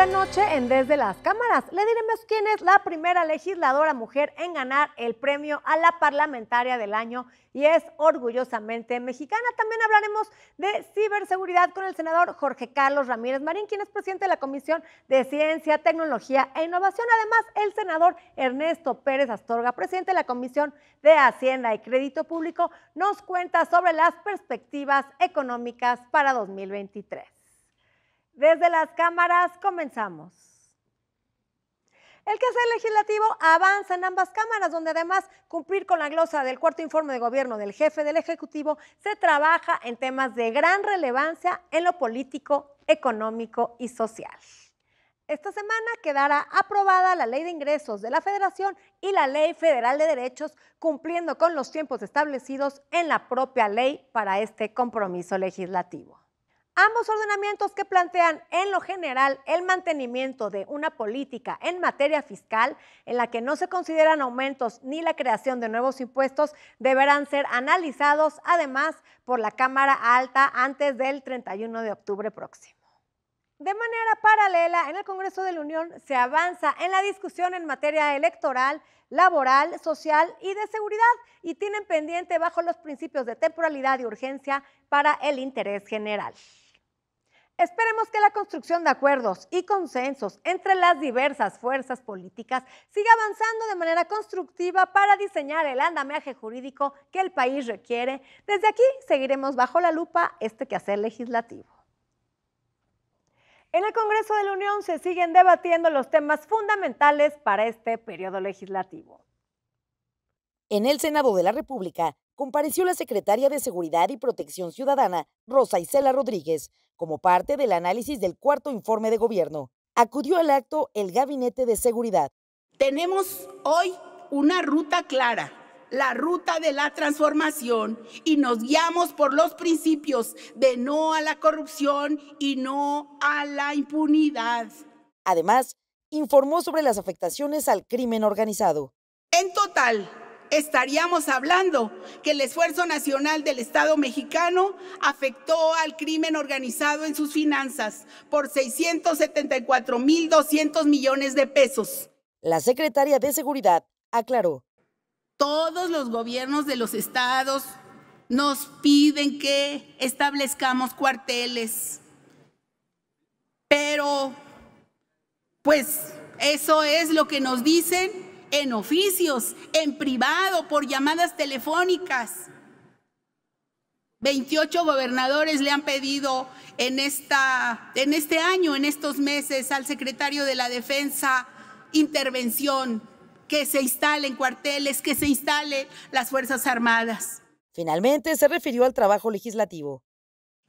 esta noche en Desde las Cámaras. Le diremos quién es la primera legisladora mujer en ganar el premio a la parlamentaria del año y es orgullosamente mexicana. También hablaremos de ciberseguridad con el senador Jorge Carlos Ramírez Marín, quien es presidente de la Comisión de Ciencia, Tecnología e Innovación. Además, el senador Ernesto Pérez Astorga, presidente de la Comisión de Hacienda y Crédito Público, nos cuenta sobre las perspectivas económicas para 2023. Desde las cámaras comenzamos. El quehacer legislativo avanza en ambas cámaras, donde además cumplir con la glosa del cuarto informe de gobierno del jefe del Ejecutivo, se trabaja en temas de gran relevancia en lo político, económico y social. Esta semana quedará aprobada la Ley de Ingresos de la Federación y la Ley Federal de Derechos, cumpliendo con los tiempos establecidos en la propia ley para este compromiso legislativo. Ambos ordenamientos que plantean en lo general el mantenimiento de una política en materia fiscal en la que no se consideran aumentos ni la creación de nuevos impuestos deberán ser analizados además por la Cámara Alta antes del 31 de octubre próximo. De manera paralela, en el Congreso de la Unión se avanza en la discusión en materia electoral, laboral, social y de seguridad y tienen pendiente bajo los principios de temporalidad y urgencia para el interés general. Esperemos que la construcción de acuerdos y consensos entre las diversas fuerzas políticas siga avanzando de manera constructiva para diseñar el andamiaje jurídico que el país requiere. Desde aquí seguiremos bajo la lupa este quehacer legislativo. En el Congreso de la Unión se siguen debatiendo los temas fundamentales para este periodo legislativo. En el Senado de la República compareció la secretaria de Seguridad y Protección Ciudadana, Rosa Isela Rodríguez, como parte del análisis del cuarto informe de gobierno. Acudió al acto el Gabinete de Seguridad. Tenemos hoy una ruta clara, la ruta de la transformación, y nos guiamos por los principios de no a la corrupción y no a la impunidad. Además, informó sobre las afectaciones al crimen organizado. En total, estaríamos hablando que el esfuerzo nacional del Estado mexicano afectó al crimen organizado en sus finanzas por 674.200 millones de pesos. La secretaria de Seguridad aclaró. Todos los gobiernos de los estados nos piden que establezcamos cuarteles, pero pues eso es lo que nos dicen en oficios, en privado, por llamadas telefónicas. 28 gobernadores le han pedido en, esta, en este año, en estos meses, al secretario de la Defensa intervención, que se instalen cuarteles, que se instalen las Fuerzas Armadas. Finalmente se refirió al trabajo legislativo.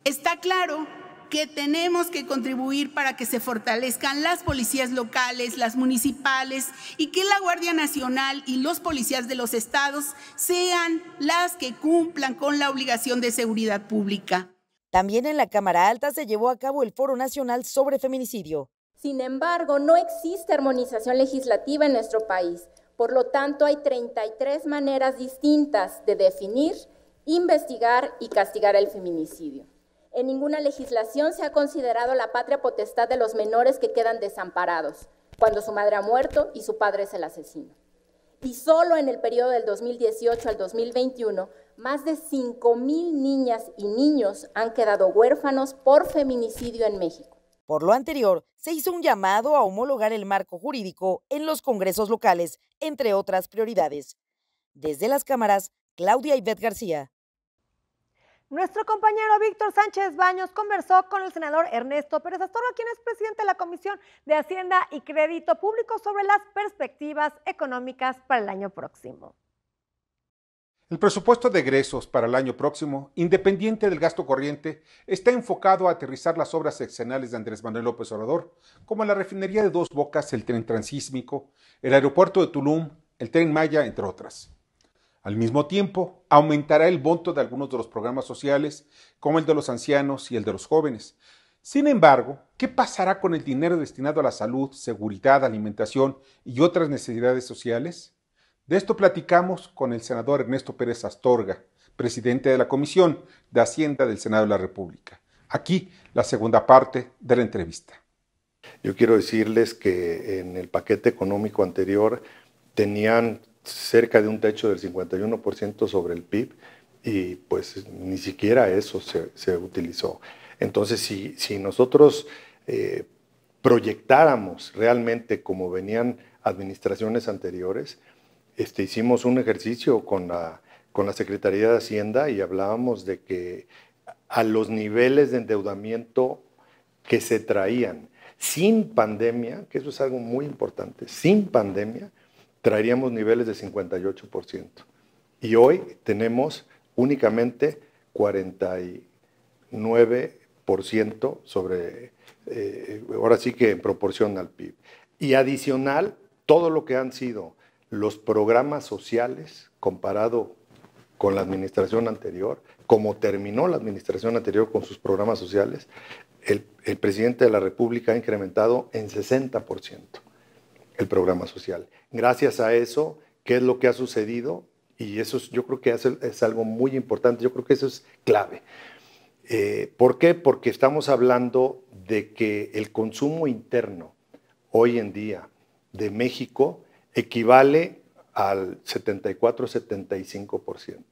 Está claro que tenemos que contribuir para que se fortalezcan las policías locales, las municipales y que la Guardia Nacional y los policías de los estados sean las que cumplan con la obligación de seguridad pública. También en la Cámara Alta se llevó a cabo el Foro Nacional sobre Feminicidio. Sin embargo, no existe armonización legislativa en nuestro país. Por lo tanto, hay 33 maneras distintas de definir, investigar y castigar el feminicidio. En ninguna legislación se ha considerado la patria potestad de los menores que quedan desamparados cuando su madre ha muerto y su padre es el asesino. Y solo en el periodo del 2018 al 2021, más de 5.000 niñas y niños han quedado huérfanos por feminicidio en México. Por lo anterior, se hizo un llamado a homologar el marco jurídico en los congresos locales, entre otras prioridades. Desde las cámaras, Claudia Ivette García, nuestro compañero Víctor Sánchez Baños conversó con el senador Ernesto Pérez Astorga, quien es presidente de la Comisión de Hacienda y Crédito Público sobre las perspectivas económicas para el año próximo. El presupuesto de egresos para el año próximo, independiente del gasto corriente, está enfocado a aterrizar las obras seccionales de Andrés Manuel López Obrador, como la refinería de Dos Bocas, el tren transísmico, el aeropuerto de Tulum, el tren Maya, entre otras. Al mismo tiempo, aumentará el monto de algunos de los programas sociales, como el de los ancianos y el de los jóvenes. Sin embargo, ¿qué pasará con el dinero destinado a la salud, seguridad, alimentación y otras necesidades sociales? De esto platicamos con el senador Ernesto Pérez Astorga, presidente de la Comisión de Hacienda del Senado de la República. Aquí la segunda parte de la entrevista. Yo quiero decirles que en el paquete económico anterior tenían cerca de un techo del 51% sobre el PIB y pues ni siquiera eso se, se utilizó. Entonces, si, si nosotros eh, proyectáramos realmente como venían administraciones anteriores, este, hicimos un ejercicio con la, con la Secretaría de Hacienda y hablábamos de que a los niveles de endeudamiento que se traían sin pandemia, que eso es algo muy importante, sin pandemia, traeríamos niveles de 58%. Y hoy tenemos únicamente 49% sobre, eh, ahora sí que en proporción al PIB. Y adicional, todo lo que han sido los programas sociales comparado con la administración anterior, como terminó la administración anterior con sus programas sociales, el presidente de la República ha incrementado en 60% el programa social. Gracias a eso, ¿qué es lo que ha sucedido? Y eso yo creo que es algo muy importante, yo creo que eso es clave. Eh, ¿Por qué? Porque estamos hablando de que el consumo interno hoy en día de México equivale al 74-75%.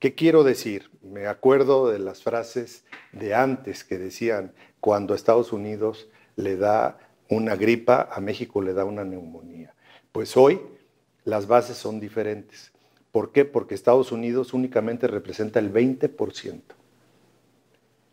¿Qué quiero decir? Me acuerdo de las frases de antes que decían cuando Estados Unidos le da una gripa, a México le da una neumonía. Pues hoy las bases son diferentes. ¿Por qué? Porque Estados Unidos únicamente representa el 20%.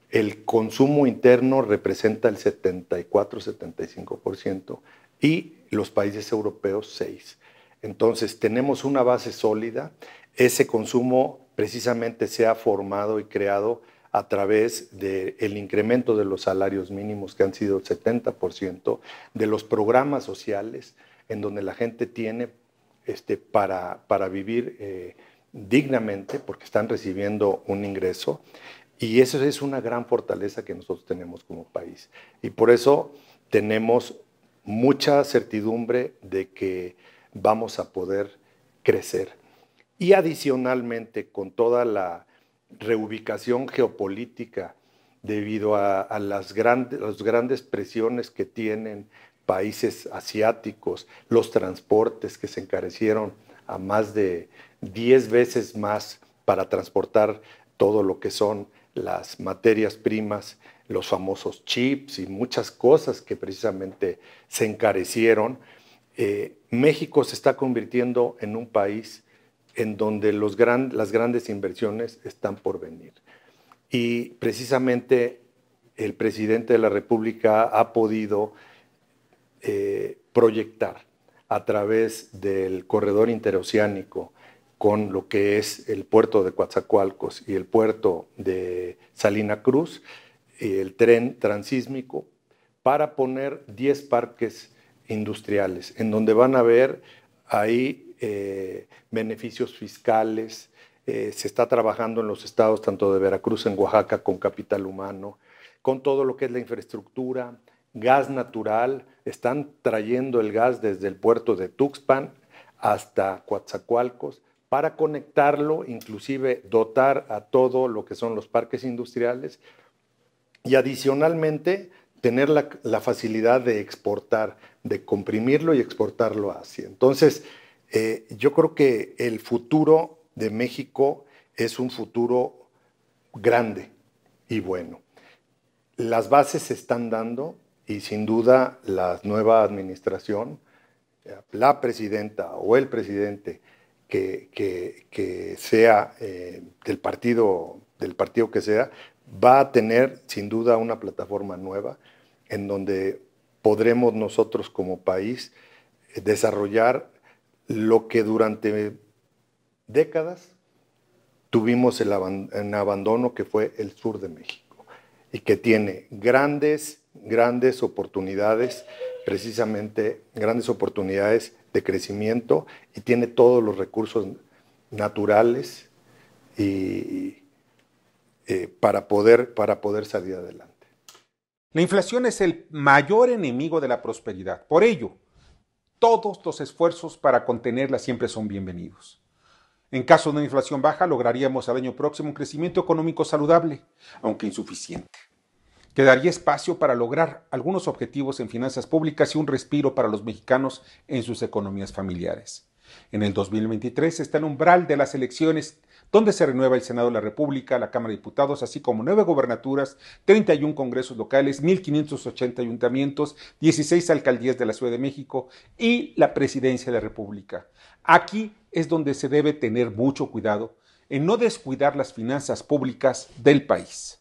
El consumo interno representa el 74-75% y los países europeos 6%. Entonces tenemos una base sólida. Ese consumo precisamente se ha formado y creado a través del incremento de los salarios mínimos, que han sido el 70%, de los programas sociales, en donde la gente tiene este, para, para vivir eh, dignamente, porque están recibiendo un ingreso. Y eso es una gran fortaleza que nosotros tenemos como país. Y por eso tenemos mucha certidumbre de que vamos a poder crecer. Y adicionalmente, con toda la reubicación geopolítica debido a, las, grandes, presiones que tienen países asiáticos, los transportes que se encarecieron a más de 10 veces más para transportar todo lo que son las materias primas, los famosos chips y muchas cosas que precisamente se encarecieron. Eh, México se está convirtiendo en un país en donde las grandes inversiones están por venir. Y precisamente el presidente de la República ha podido eh, proyectar a través del corredor interoceánico con lo que es el puerto de Coatzacoalcos y el puerto de Salina Cruz, el tren transísmico, para poner 10 parques industriales, en donde van a ver ahí eh, beneficios fiscales, eh, se está trabajando en los estados, tanto de Veracruz, en Oaxaca, con capital humano, con todo lo que es la infraestructura, gas natural, están trayendo el gas desde el puerto de Tuxpan hasta Coatzacoalcos para conectarlo, inclusive dotar a todo lo que son los parques industriales y adicionalmente tener la, la facilidad de exportar, de comprimirlo y exportarlo hacia, Entonces, eh, yo creo que el futuro de México es un futuro grande y bueno. Las bases se están dando y sin duda la nueva administración, la presidenta o el presidente que, sea eh, del, partido, del partido que sea, va a tener sin duda una plataforma nueva en donde podremos nosotros como país desarrollar lo que durante décadas tuvimos el en abandono que fue el sur de México y que tiene grandes, grandes oportunidades, precisamente grandes oportunidades de crecimiento y tiene todos los recursos naturales eh, para, poder, para poder salir adelante. La inflación es el mayor enemigo de la prosperidad. Por ello, todos los esfuerzos para contenerla siempre son bienvenidos. En caso de una inflación baja, lograríamos al año próximo un crecimiento económico saludable, aunque insuficiente. Quedaría espacio para lograr algunos objetivos en finanzas públicas y un respiro para los mexicanos en sus economías familiares. En el 2023 está el umbral de las elecciones donde se renueva el Senado de la República, la Cámara de Diputados, así como nueve gobernaturas, 31 congresos locales, 1.580 ayuntamientos, 16 alcaldías de la Ciudad de México y la Presidencia de la República. Aquí es donde se debe tener mucho cuidado en no descuidar las finanzas públicas del país.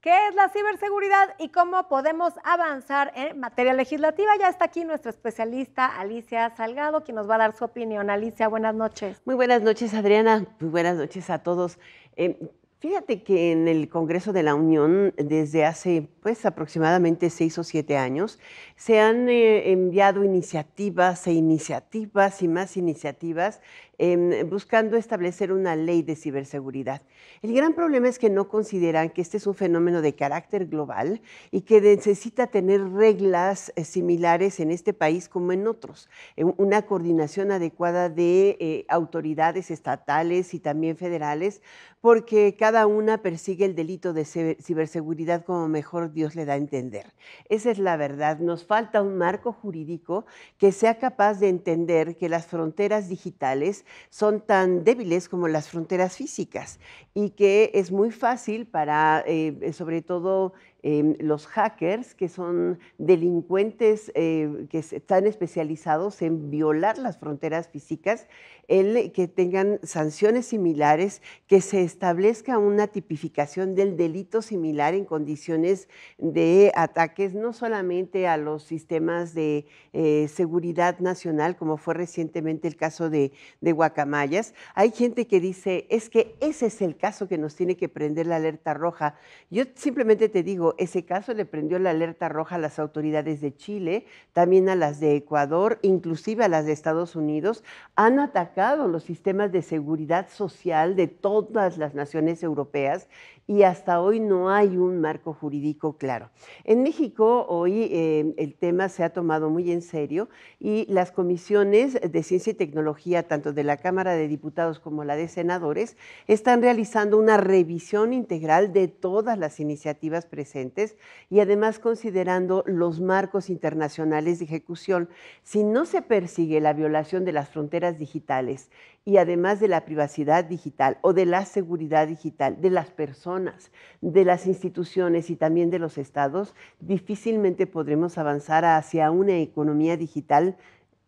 ¿Qué es la ciberseguridad y cómo podemos avanzar en materia legislativa? Ya está aquí nuestra especialista Alicia Salgado, quien nos va a dar su opinión. Alicia, buenas noches. Muy buenas noches, Adriana. Muy buenas noches a todos. Eh, fíjate que en el Congreso de la Unión, desde hace pues, aproximadamente seis o siete años, se han eh, enviado iniciativas e iniciativas y más iniciativas Em, buscando establecer una ley de ciberseguridad. El gran problema es que no consideran que este es un fenómeno de carácter global y que necesita tener reglas eh, similares en este país como en otros, eh, una coordinación adecuada de eh, autoridades estatales y también federales porque cada una persigue el delito de ciberseguridad como mejor Dios le da a entender. Esa es la verdad. Nos falta un marco jurídico que sea capaz de entender que las fronteras digitales son tan débiles como las fronteras físicas y que es muy fácil para, eh, sobre todo, Em, los hackers, que son delincuentes eh, que están especializados en violar las fronteras físicas, el que tengan sanciones similares, que se establezca una tipificación del delito similar en condiciones de ataques no solamente a los sistemas de eh, seguridad nacional, como fue recientemente el caso de Guacamayas. Hay gente que dice, es que ese es el caso que nos tiene que prender la alerta roja. Yo simplemente te digo, ese caso le prendió la alerta roja a las autoridades de Chile, también a las de Ecuador, inclusive a las de Estados Unidos. Han atacado los sistemas de seguridad social de todas las naciones europeas y hasta hoy no hay un marco jurídico claro. En México hoy eh, el tema se ha tomado muy en serio y las comisiones de ciencia y tecnología, tanto de la Cámara de Diputados como la de Senadores, están realizando una revisión integral de todas las iniciativas presentes y además considerando los marcos internacionales de ejecución. Si no se persigue la violación de las fronteras digitales y además de la privacidad digital o de la seguridad digital de las personas, de las instituciones y también de los estados, difícilmente podremos avanzar hacia una economía digital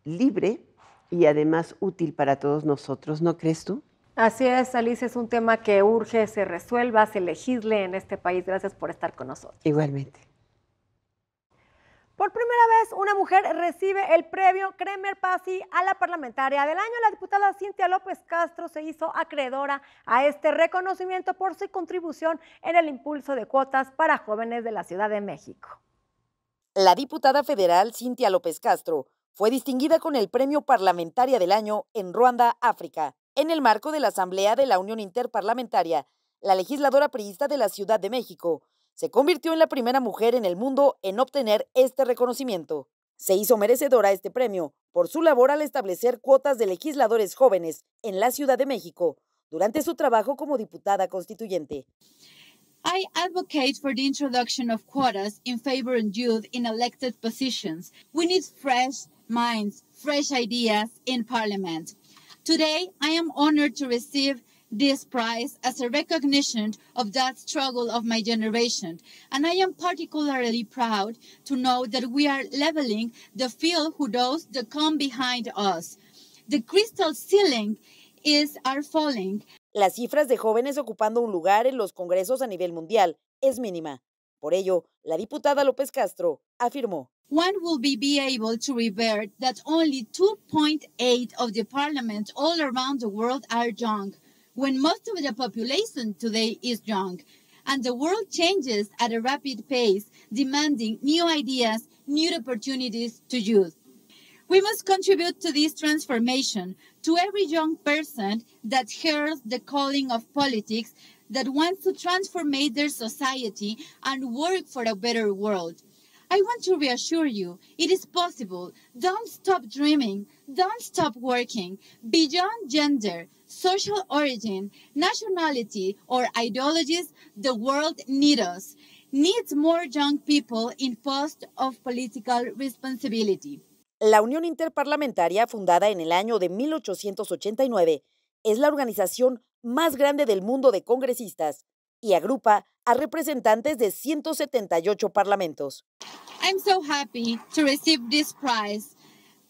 libre y además útil para todos nosotros, ¿no crees tú? Así es, Alice. es un tema que urge se resuelva, se legisle en este país. Gracias por estar con nosotros. Igualmente. Por primera vez, una mujer recibe el premio Kremer Pasi a la parlamentaria del año. La diputada Cintia López Castro se hizo acreedora a este reconocimiento por su contribución en el impulso de cuotas para jóvenes de la Ciudad de México. La diputada federal Cintia López Castro fue distinguida con el premio parlamentaria del año en Ruanda, África, en el marco de la Asamblea de la Unión Interparlamentaria. La legisladora priista de la Ciudad de México se convirtió en la primera mujer en el mundo en obtener este reconocimiento. Se hizo merecedora de este premio por su labor al establecer cuotas de legisladores jóvenes en la Ciudad de México durante su trabajo como diputada constituyente. I advocate for the introduction of quotas in favor of youth in elected positions. We need fresh minds, fresh ideas in parliament. Today, I am honored to receive this prize as a recognition of that struggle of my generation. And I am particularly proud to know that we are leveling the field who those that come behind us. The crystal ceiling is are falling. Las cifras de jóvenes ocupando un lugar en los congresos a nivel mundial es mínima. Por ello, la diputada López Castro afirmó. One will be, be able to revert that only 2.8 of the parliament all around the world are young. when most of the population today is young. And the world changes at a rapid pace, demanding new ideas, new opportunities to youth. We must contribute to this transformation, to every young person that hears the calling of politics, that wants to transform their society and work for a better world. I want to reassure you, it is possible. Don't stop dreaming. Don't stop working. Beyond gender, social origin, nationality, or ideologies, the world needs us, needs more young people in post of political responsibility. La Unión Interparlamentaria, fundada en el año de 1889, es la organización más grande del mundo de congresistas y agrupa a representantes de 178 parlamentos. I'm so happy to receive this prize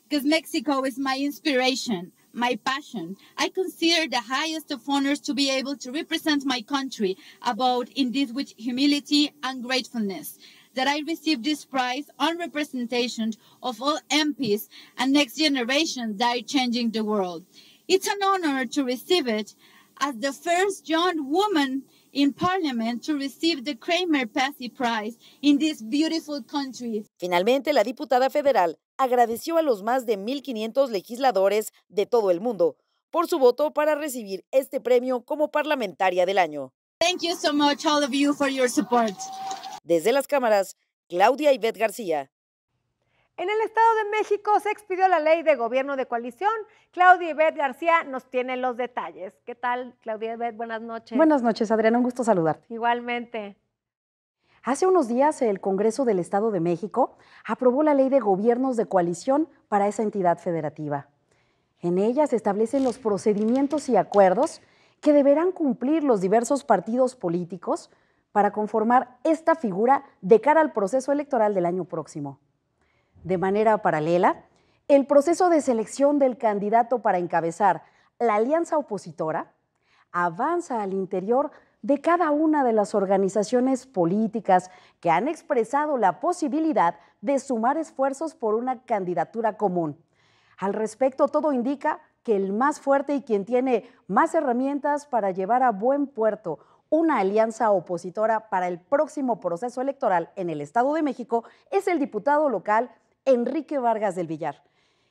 because Mexico is my inspiration, my passion. I consider the highest of honors to be able to represent my country about indeed with humility and gratefulness that I received this prize on representation of all MPs and next generation that are changing the world. It's an honor to receive it as the first young woman in Parliament to receive the Kramer Passy Prize in this beautiful country. Finalmente, la diputada federal agradeció a los más de 1.500 legisladores de todo el mundo por su voto para recibir este premio como parlamentaria del año. Thank you so much all of you for your support. Desde las cámaras, Claudia Ivette García. En el Estado de México se expidió la ley de gobierno de coalición. Claudia Ibet García nos tiene los detalles. ¿Qué tal, Claudia Ibet? Buenas noches. Buenas noches, Adriana. Un gusto saludarte. Igualmente. Hace unos días el Congreso del Estado de México aprobó la ley de gobiernos de coalición para esa entidad federativa. En ella se establecen los procedimientos y acuerdos que deberán cumplir los diversos partidos políticos para conformar esta figura de cara al proceso electoral del año próximo de manera paralela el proceso de selección del candidato para encabezar la alianza opositora avanza al interior de cada una de las organizaciones políticas que han expresado la posibilidad de sumar esfuerzos por una candidatura común. Al respecto, todo indica que el más fuerte y quien tiene más herramientas para llevar a buen puerto una alianza opositora para el próximo proceso electoral en el Estado de México es el diputado local Enrique Vargas del Villar,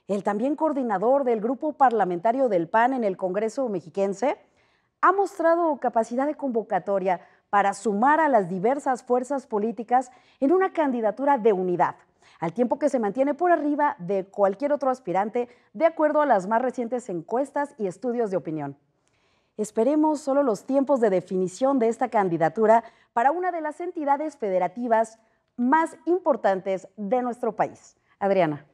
el también coordinador del grupo parlamentario del PAN en el Congreso mexiquense, ha mostrado capacidad de convocatoria para sumar a las diversas fuerzas políticas en una candidatura de unidad, al tiempo que se mantiene por arriba de cualquier otro aspirante, de acuerdo a las más recientes encuestas y estudios de opinión. Esperemos solo los tiempos de definición de esta candidatura para una de las entidades federativas más importantes de nuestro país. Adriana.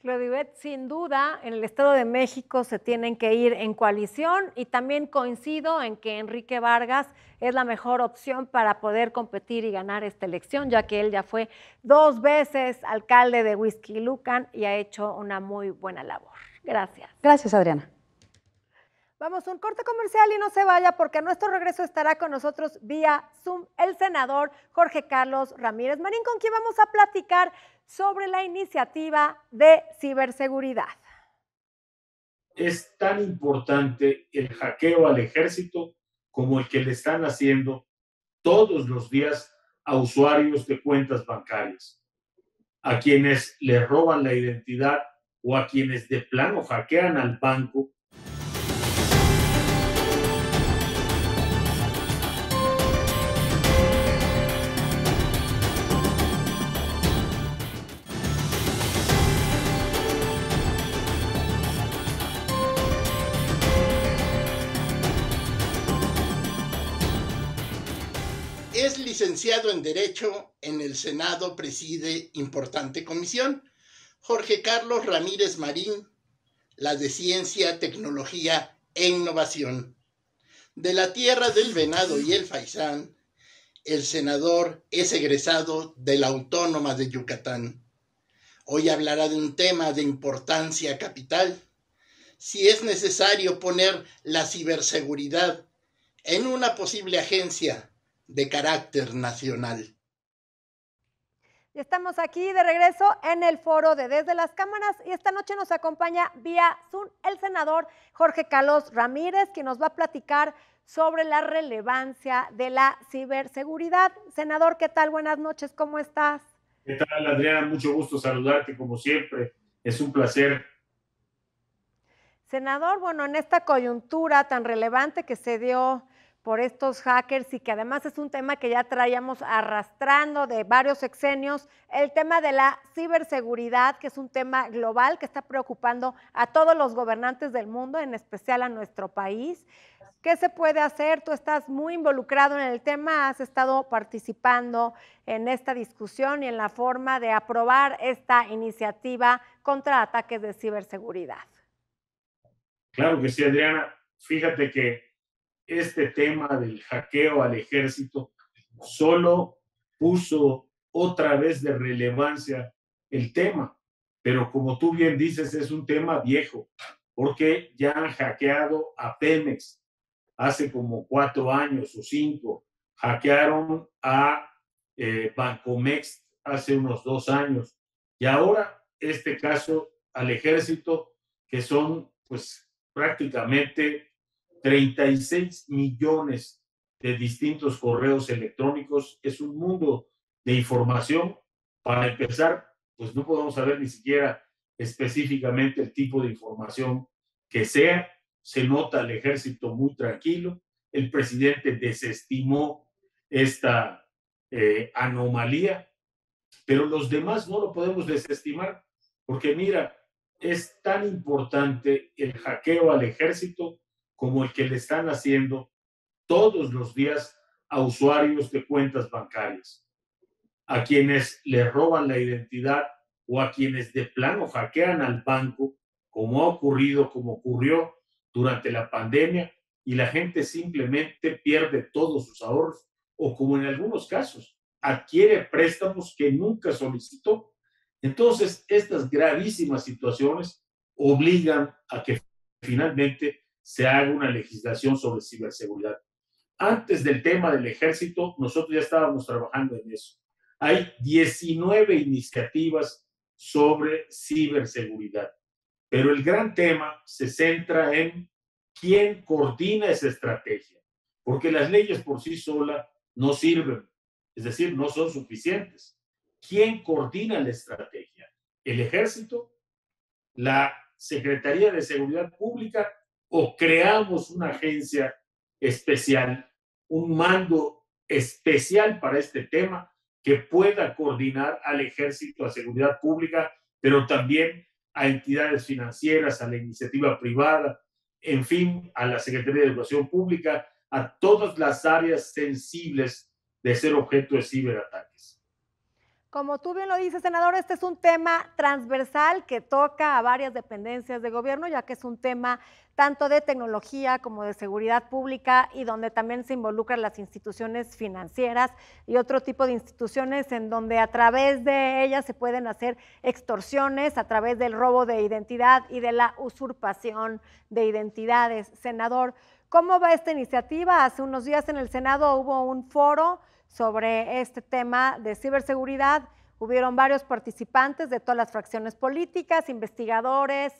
Claudivet, sin duda, en el Estado de México se tienen que ir en coalición y también coincido en que Enrique Vargas es la mejor opción para poder competir y ganar esta elección, ya que él ya fue dos veces alcalde de Lucan y ha hecho una muy buena labor. Gracias. Gracias, Adriana. Vamos a un corte comercial y no se vaya porque a nuestro regreso estará con nosotros vía Zoom el senador Jorge Carlos Ramírez Marín, con quien vamos a platicar sobre la iniciativa de ciberseguridad. Es tan importante el hackeo al ejército como el que le están haciendo todos los días a usuarios de cuentas bancarias, a quienes le roban la identidad o a quienes de plano hackean al banco Es licenciado en Derecho, en el Senado preside importante comisión. Jorge Carlos Ramírez Marín, la de Ciencia, Tecnología e Innovación. De la tierra del venado y el faisán, el senador es egresado de la Autónoma de Yucatán. Hoy hablará de un tema de importancia capital. Si es necesario poner la ciberseguridad en una posible agencia de carácter nacional. estamos aquí de regreso en el foro de Desde las Cámaras y esta noche nos acompaña vía Zoom el senador Jorge Carlos Ramírez, que nos va a platicar sobre la relevancia de la ciberseguridad. Senador, ¿qué tal? Buenas noches, ¿cómo estás? ¿Qué tal, Adriana? Mucho gusto saludarte como siempre. Es un placer Senador, bueno, en esta coyuntura tan relevante que se dio por estos hackers y que además es un tema que ya traíamos arrastrando de varios sexenios, el tema de la ciberseguridad, que es un tema global que está preocupando a todos los gobernantes del mundo, en especial a nuestro país. ¿Qué se puede hacer? Tú estás muy involucrado en el tema, has estado participando en esta discusión y en la forma de aprobar esta iniciativa contra ataques de ciberseguridad. Claro que sí, Adriana. Fíjate que este tema del hackeo al ejército solo puso otra vez de relevancia el tema, pero como tú bien dices, es un tema viejo, porque ya han hackeado a Pemex hace como cuatro años o cinco, hackearon a eh, Bancomex hace unos dos años, y ahora este caso al ejército, que son pues prácticamente 36 millones de distintos correos electrónicos. Es un mundo de información. Para empezar, pues no podemos saber ni siquiera específicamente el tipo de información que sea. Se nota el ejército muy tranquilo. El presidente desestimó esta eh, anomalía, pero los demás no lo podemos desestimar, porque mira, es tan importante el hackeo al ejército como el que le están haciendo todos los días a usuarios de cuentas bancarias, a quienes le roban la identidad o a quienes de plano hackean al banco, como ha ocurrido, como ocurrió durante la pandemia, y la gente simplemente pierde todos sus ahorros o como en algunos casos, adquiere préstamos que nunca solicitó. Entonces, estas gravísimas situaciones obligan a que finalmente se haga una legislación sobre ciberseguridad. Antes del tema del ejército, nosotros ya estábamos trabajando en eso. Hay 19 iniciativas sobre ciberseguridad, pero el gran tema se centra en quién coordina esa estrategia, porque las leyes por sí solas no sirven, es decir, no son suficientes. ¿Quién coordina la estrategia? ¿El ejército? ¿La Secretaría de Seguridad Pública o creamos una agencia especial, un mando especial para este tema que pueda coordinar al ejército, a seguridad pública, pero también a entidades financieras, a la iniciativa privada, en fin, a la Secretaría de Educación Pública, a todas las áreas sensibles de ser objeto de ciberataques. Como tú bien lo dices, senador, este es un tema transversal que toca a varias dependencias de gobierno, ya que es un tema tanto de tecnología como de seguridad pública y donde también se involucran las instituciones financieras y otro tipo de instituciones en donde a través de ellas se pueden hacer extorsiones, a través del robo de identidad y de la usurpación de identidades. Senador, ¿cómo va esta iniciativa? Hace unos días en el Senado hubo un foro sobre este tema de ciberseguridad. Hubieron varios participantes de todas las fracciones políticas, investigadores,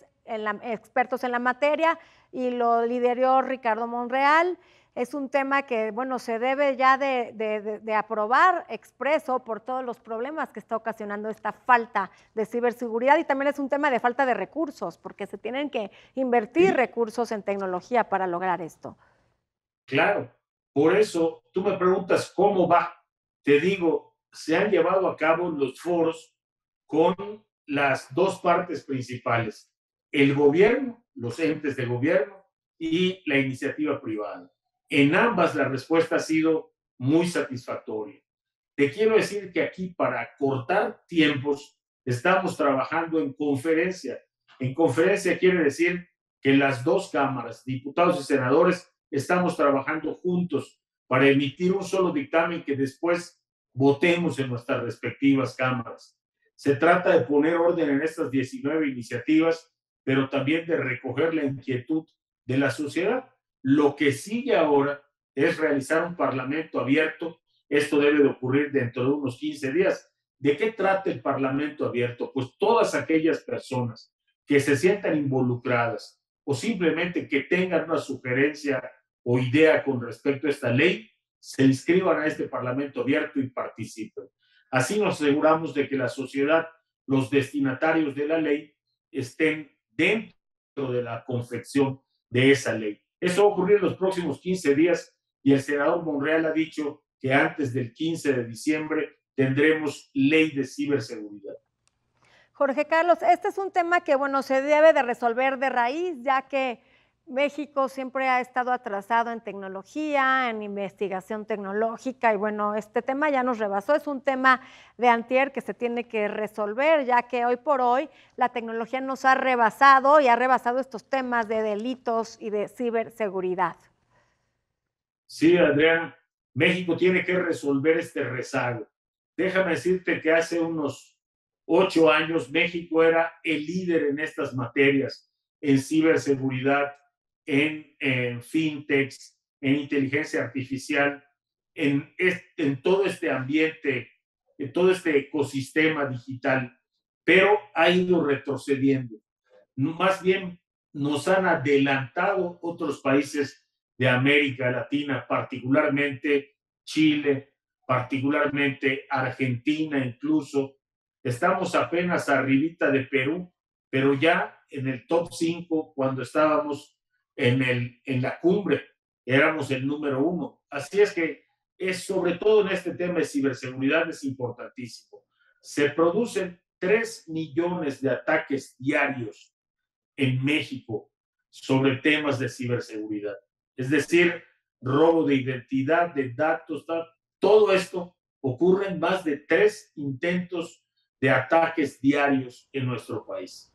expertos en la materia y lo lideró Ricardo Monreal. Es un tema que, bueno, se debe ya de, aprobar expreso por todos los problemas que está ocasionando esta falta de ciberseguridad y también es un tema de falta de recursos, porque se tienen que invertir recursos en tecnología para lograr esto. Claro, por eso, tú me preguntas cómo va. Te digo, se han llevado a cabo los foros con las dos partes principales, el gobierno, los entes de gobierno y la iniciativa privada. En ambas la respuesta ha sido muy satisfactoria. Te quiero decir que aquí para cortar tiempos estamos trabajando en conferencia. En conferencia quiere decir que las dos cámaras, diputados y senadores, estamos trabajando juntos para emitir un solo dictamen que después votemos en nuestras respectivas cámaras. Se trata de poner orden en estas 19 iniciativas, pero también de recoger la inquietud de la sociedad. Lo que sigue ahora es realizar un parlamento abierto. Esto debe de ocurrir dentro de unos 15 días. ¿De qué trata el parlamento abierto? Pues todas aquellas personas que se sientan involucradas o simplemente que tengan una sugerencia o idea con respecto a esta ley, se inscriban a este Parlamento abierto y participen. Así nos aseguramos de que la sociedad, los destinatarios de la ley, estén dentro de la confección de esa ley. Eso va a ocurrir en los próximos 15 días y el senador Monreal ha dicho que antes del 15 de diciembre tendremos ley de ciberseguridad. Jorge Carlos, este es un tema que, bueno, se debe de resolver de raíz, ya que México siempre ha estado atrasado en tecnología, en investigación tecnológica y bueno, este tema ya nos rebasó. Es un tema de antier que se tiene que resolver, ya que hoy por hoy la tecnología nos ha rebasado y ha rebasado estos temas de delitos y de ciberseguridad. Sí, Adrián, México tiene que resolver este rezago. Déjame decirte que hace unos ocho años México era el líder en estas materias, en ciberseguridad en, en fintechs, en inteligencia artificial, en, en todo este ambiente, en todo este ecosistema digital, pero ha ido retrocediendo. Más bien nos han adelantado otros países de América Latina, particularmente Chile, particularmente Argentina incluso. Estamos apenas arribita de Perú, pero ya en el top 5 cuando estábamos en, la cumbre éramos el número uno. Así es que es sobre todo en este tema de ciberseguridad es importantísimo. Se producen tres millones de ataques diarios en México sobre temas de ciberseguridad. Es decir, robo de identidad, de datos, todo esto ocurre en más de tres intentos de ataques diarios en nuestro país.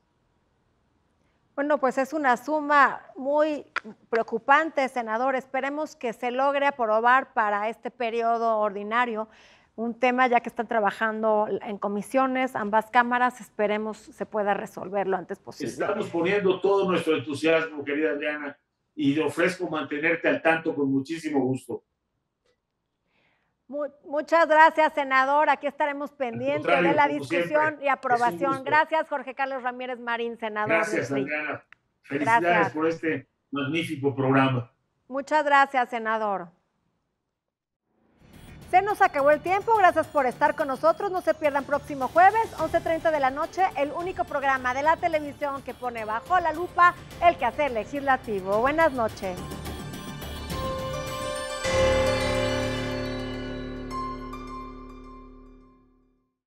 Bueno, pues es una suma muy preocupante, senador. Esperemos que se logre aprobar para este periodo ordinario un tema ya que están trabajando en comisiones ambas cámaras, esperemos se pueda resolver lo antes posible. Estamos poniendo todo nuestro entusiasmo, querida Adriana, y te ofrezco mantenerte al tanto con muchísimo gusto. Muchas gracias, senador. Aquí estaremos pendientes de la discusión y aprobación. Gracias, Jorge Carlos Ramírez Marín, senador. Gracias, Adriana. Felicidades por este magnífico programa. Muchas gracias, senador. Se nos acabó el tiempo. Gracias por estar con nosotros. No se pierdan próximo jueves, 11.30 de la noche, el único programa de la televisión que pone bajo la lupa el quehacer legislativo. Buenas noches.